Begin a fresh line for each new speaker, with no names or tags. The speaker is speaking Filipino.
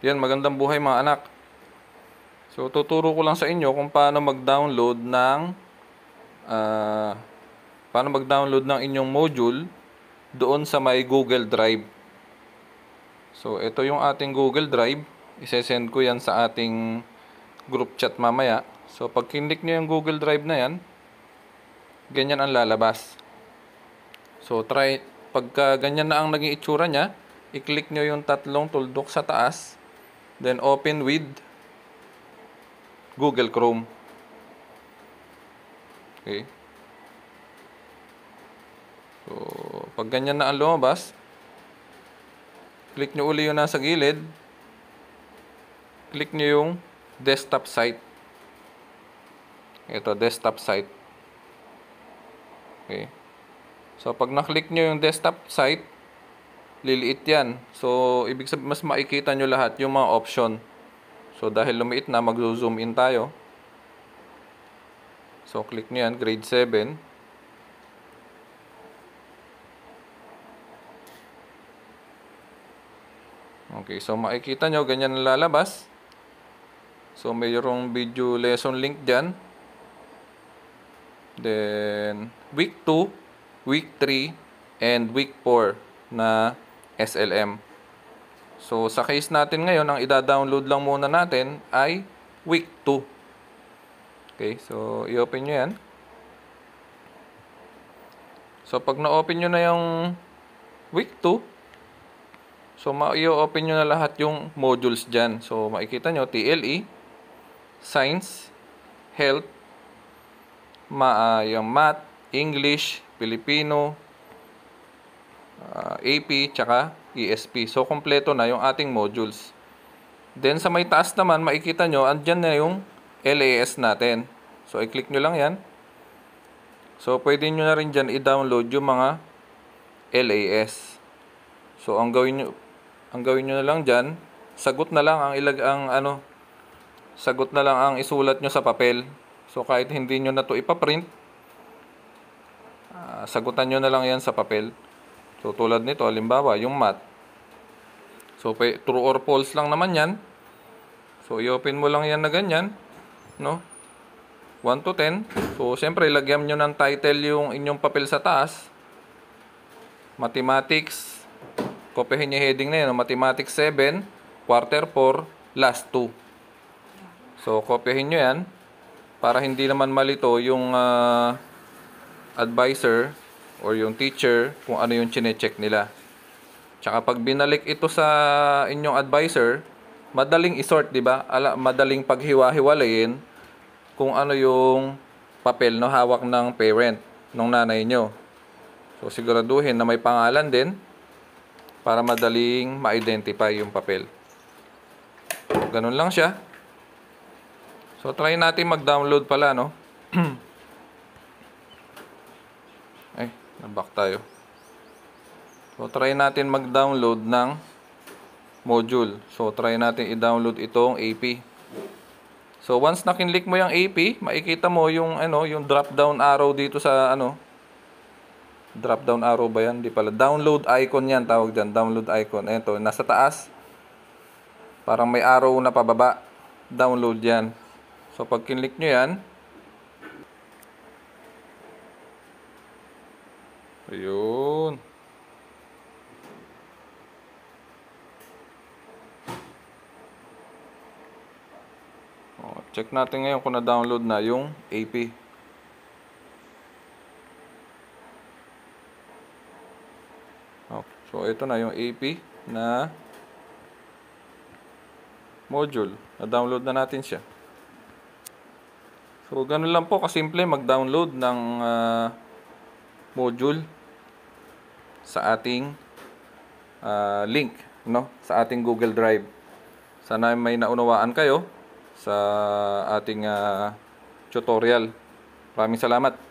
Yan, magandang buhay mga anak. So, tuturo ko lang sa inyo kung paano mag-download ng uh, paano mag-download ng inyong module doon sa may Google Drive. So, ito yung ating Google Drive. Isesend ko yan sa ating group chat mamaya. So, pag kinlik nyo yung Google Drive na yan, ganyan ang lalabas. So, try, pagka ganyan na ang naging itsura niya, i-click nyo yung tatlong tuldok sa taas Then open with Google Chrome. Okay. So, pag ganyan na ang lumabas, click nyo uli yung nasa gilid. Click nyo yung desktop site. Ito, desktop site. Okay. So, pag na-click nyo yung desktop site, liliit yan. So, ibig sabihin, mas makikita nyo lahat yung mga option. So, dahil lumiit na, mag-zoom in tayo. So, click nyo yan, grade 7. Okay, so makikita nyo, ganyan ang lalabas. So, mayroong video lesson link dyan. Then, week 2, week 3, and week 4 na SLM. So, sa case natin ngayon, ang ida-download lang muna natin ay week 2. Okay, so i-open nyo yan. So, pag na-open nyo na yung week 2, so ma-i-open nyo na lahat yung modules dyan. So, makikita nyo, TLE, Science, Health, ma uh, yung Math, English, Filipino, uh, ah, AP, tsaka ESP. So, kompleto na yung ating modules. Then, sa may taas naman, makikita nyo, andyan na yung LAS natin. So, i-click nyo lang yan. So, pwede nyo na rin dyan i-download yung mga LAS. So, ang gawin nyo, ang gawin nyo na lang dyan, sagot na lang ang ilag ang ano sagot na lang ang isulat nyo sa papel so kahit hindi nyo na to ipaprint uh, sagutan nyo na lang yan sa papel So, tulad nito, halimbawa, yung math. So, true or false lang naman yan. So, i-open mo lang yan na ganyan. No? 1 to 10. So, siyempre, lagyan nyo ng title yung inyong papel sa taas. Mathematics. Kopyahin nyo heading na yun. Mathematics 7, quarter 4, last 2. So, kopyahin nyo yan. Para hindi naman malito yung uh, advisor or yung teacher kung ano yung chine-check nila. Tsaka pag binalik ito sa inyong advisor, madaling isort, di ba? Ala, madaling paghiwa-hiwalayin kung ano yung papel no hawak ng parent ng nanay nyo. So siguraduhin na may pangalan din para madaling ma-identify yung papel. So, ganun lang siya. So try natin mag-download pala no. Back tayo. So, try natin mag-download ng module. So, try natin i-download itong AP. So, once na kinlik mo yung AP, makikita mo yung, ano, yung drop-down arrow dito sa, ano, drop-down arrow ba yan? Di pala. Download icon yan, tawag dyan. Download icon. Ito, nasa taas. Parang may arrow na pababa. Download yan. So, pag kinlik nyo yan, Ayun. Oh, check natin ngayon kung na-download na yung AP. Oh, so ito na yung AP na module. Na-download na natin siya. So ganun lang po kasimple mag-download ng uh, module sa ating uh, link no sa ating Google Drive. Sana may naunawaan kayo sa ating uh, tutorial. Maraming salamat.